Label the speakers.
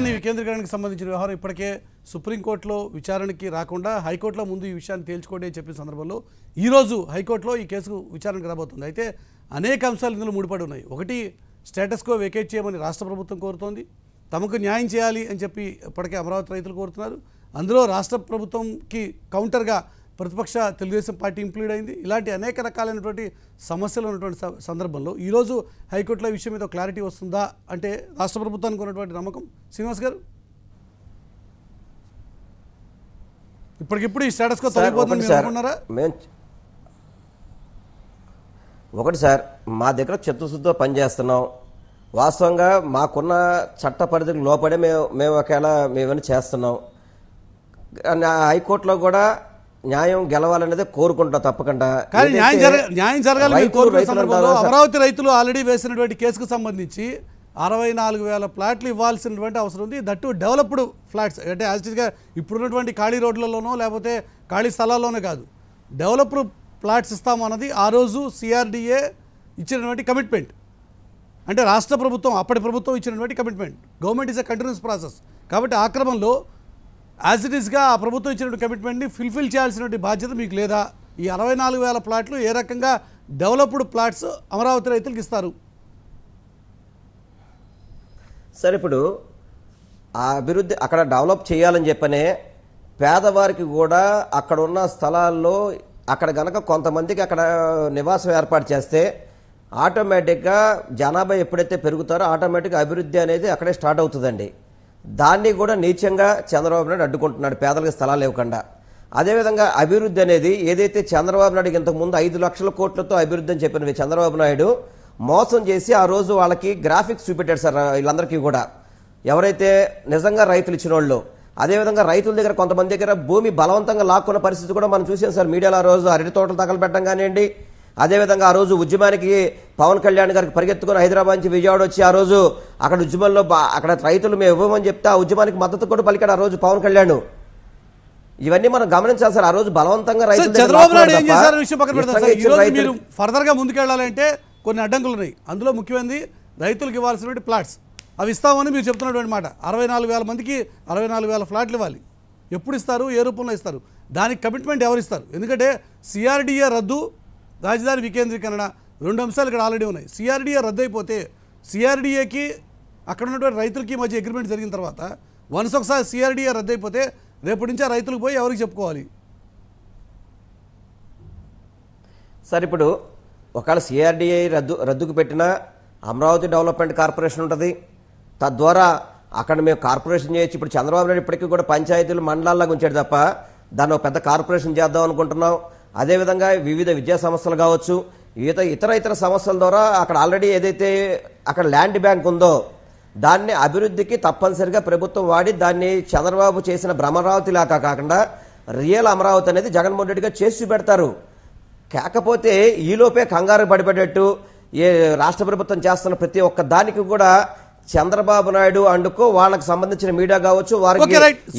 Speaker 1: రాజధాని వికేంద్రీకరణకు సంబంధించిన వ్యవహారం ఇప్పటికే సుప్రీంకోర్టులో విచారణకి రాకుండా హైకోర్టులో ముందు ఈ విషయాన్ని తేల్చుకోండి అని చెప్పిన సందర్భంలో ఈరోజు హైకోర్టులో ఈ కేసు విచారణకు రాబోతుంది అయితే అనేక అంశాలు ఇందులో ముడిపడి ఉన్నాయి ఒకటి స్టేటస్కో వెకేట్ చేయమని రాష్ట్ర ప్రభుత్వం కోరుతోంది తమకు న్యాయం చేయాలి అని చెప్పి ఇప్పటికే అమరావతి రైతులు కోరుతున్నారు అందులో రాష్ట్ర ప్రభుత్వంకి కౌంటర్గా ప్రతిపక్ష తెలుగుదేశం పార్టీ ఇంప్లీడ్ అయింది ఇలాంటి అనేక రకాలైనటువంటి సమస్యలు ఉన్నటువంటి సందర్భంలో ఈరోజు హైకోర్టులో విషయం మీద క్లారిటీ వస్తుందా అంటే రాష్ట్ర ప్రభుత్వానికి ఉన్నటువంటి నమ్మకం శ్రీనివాస్ గారు
Speaker 2: ఇప్పటికిప్పుడు ఈ స్టేటస్ మేము ఒకటి సార్ మా దగ్గర చిత్తశుద్ధితో పనిచేస్తున్నాం వాస్తవంగా మాకున్న చట్ట పరిధికి లోపడే మేము మేము ఒకవేళ మేమైనా చేస్తున్నాం హైకోర్టులో కూడా న్యాయం గెలవాలనేది కోరుకుంటా తప్పకుండా కానీ న్యాయం న్యాయం జరగాలి అమరావతి
Speaker 1: రైతులు ఆల్రెడీ వేసినటువంటి కేసుకు సంబంధించి అరవై నాలుగు వేల ఫ్లాట్లు ఇవ్వాల్సినటువంటి అవసరం ఉంది దట్టు డెవలప్డ్ ఫ్లాట్స్ అంటే యాజిటీస్గా ఇప్పుడున్నటువంటి ఖాళీ రోడ్లలోనో లేకపోతే ఖాళీ స్థలాల్లోనే కాదు డెవలప్డ్ ఫ్లాట్స్ ఇస్తామన్నది ఆ రోజు సిఆర్డిఏ ఇచ్చినటువంటి కమిట్మెంట్ అంటే రాష్ట్ర ప్రభుత్వం అప్పటి ప్రభుత్వం ఇచ్చినటువంటి commitment government is a continuous process కాబట్టి ఆ క్రమంలో యాజ్ ఇట్ ఈస్గా ఆ ప్రభుత్వం ఇచ్చినటువంటి కమిట్మెంట్ని ఫుల్ఫిల్ చేయాల్సినటువంటి బాధ్యత మీకు లేదా ఈ అరవై నాలుగు వేల ప్లాట్లు ఏ రకంగా డెవలప్డ్ ప్లాట్స్ అమరావతి
Speaker 2: రైతులకు ఇస్తారు సార్ ఇప్పుడు ఆ అభివృద్ధి అక్కడ డెవలప్ చేయాలని చెప్పనే పేదవారికి కూడా అక్కడ ఉన్న స్థలాల్లో అక్కడ గనక కొంతమందికి అక్కడ నివాసం ఏర్పాటు చేస్తే ఆటోమేటిక్గా జనాభా ఎప్పుడైతే పెరుగుతారో ఆటోమేటిక్గా అభివృద్ధి అనేది అక్కడే స్టార్ట్ అవుతుందండి దాన్ని కూడా నీచంగా చంద్రబాబు నాయుడు అడ్డుకుంటున్నాడు పేదలకు స్థలాలు ఇవ్వకుండా అదేవిధంగా అభివృద్ధి అనేది ఏదైతే చంద్రబాబు నాయుడు ఇంతకుముందు ఐదు లక్షల కోట్లతో అభివృద్ధి అని చెప్పినవి చంద్రబాబు నాయుడు మోసం చేసి ఆ రోజు వాళ్ళకి గ్రాఫిక్స్ చూపెట్టాడు సార్ వీళ్ళందరికీ కూడా ఎవరైతే నిజంగా రైతులు ఇచ్చిన వాళ్ళు అదేవిధంగా రైతుల దగ్గర కొంతమంది దగ్గర భూమి బలవంతంగా లాక్కున్న పరిస్థితి కూడా మనం చూసాం సార్ మీడియాలో ఆ రోజు అరటి తోటలు తగలబెట్టడం కానివ్వండి అదేవిధంగా ఆ రోజు ఉద్యమానికి పవన్ కళ్యాణ్ గారికి పరిగెత్తుకుని హైదరాబాద్ నుంచి విజయవాడ వచ్చి ఆ రోజు అక్కడ ఉద్యమంలో అక్కడ రైతులు మేము ఇవ్వమని చెప్తే ఆ ఉద్యమానికి మద్దతు కూడా పలికాడు ఆ రోజు పవన్ కళ్యాణ్ ఇవన్నీ మనం గమనించాలి సార్ ఆ రోజు బలవంతంగా రైతులు విషయం ఫర్దర్ గా వెళ్ళాలంటే కొన్ని
Speaker 1: అడ్డంకులు ఉన్నాయి అందులో ముఖ్యమైనది రైతులకు ఇవ్వాల్సినటువంటి ప్లాట్స్ అవి ఇస్తామని మీరు చెప్తున్నటువంటి మాట అరవై నాలుగు వేల మందికి అరవై నాలుగు వేల ఫ్లాట్లు ఇవ్వాలి ఎప్పుడు ఇస్తారు ఏ రూపంలో ఇస్తారు దానికి కమిట్మెంట్ ఎవరు ఇస్తారు ఎందుకంటే సిఆర్డిఏ రద్దు రాజధాని వికేంద్రీకరణ రెండు అంశాలు ఇక్కడ ఆల్రెడీ ఉన్నాయి సిఆర్డీఏ రద్దయిపోతే సిఆర్డీఏకి అక్కడ ఉన్నటువంటి రైతులకి మధ్య అగ్రిమెంట్ జరిగిన తర్వాత వన్స్ ఒకసారి సిఆర్డీఏ రద్దయిపోతే రేపటి నుంచి ఆ రైతులకు పోయి ఎవరికి చెప్పుకోవాలి
Speaker 2: సార్ ఇప్పుడు ఒకవేళ సిఆర్డీఏ రద్దు రద్దుకు పెట్టినా అమరావతి డెవలప్మెంట్ కార్పొరేషన్ ఉంటుంది తద్వారా అక్కడ మేము కార్పొరేషన్ చేయొచ్చు ఇప్పుడు చంద్రబాబు నాయుడు ఇప్పటికీ కూడా పంచాయతీలు మండలాల్లో ఉంచాడు తప్ప దాన్ని ఒక పెద్ద కార్పొరేషన్ చేద్దాం అనుకుంటున్నాం అదేవిధంగా వివిధ విద్యా సంస్థలు కావచ్చు ఈత ఇతర ఇతర సంస్థల ద్వారా అక్కడ ఆల్రెడీ ఏదైతే అక్కడ ల్యాండ్ బ్యాంక్ ఉందో దాన్ని అభివృద్ధికి తప్పనిసరిగా ప్రభుత్వం వాడి దాన్ని చంద్రబాబు చేసిన భ్రమరావతి లాగా కాకుండా రియల్ అమరావతి అనేది జగన్మోహన్ రెడ్డిగా చేసి పెడతారు కాకపోతే ఈలోపే కంగారు పడిపడేట్టు ఏ రాష్ట్ర ప్రభుత్వం చేస్తున్న ప్రతి ఒక్క దానికి కూడా చంద్రబాబు నాయుడు అండుకో వాళ్ళకు సంబంధించిన మీడియా కావచ్చు వారికి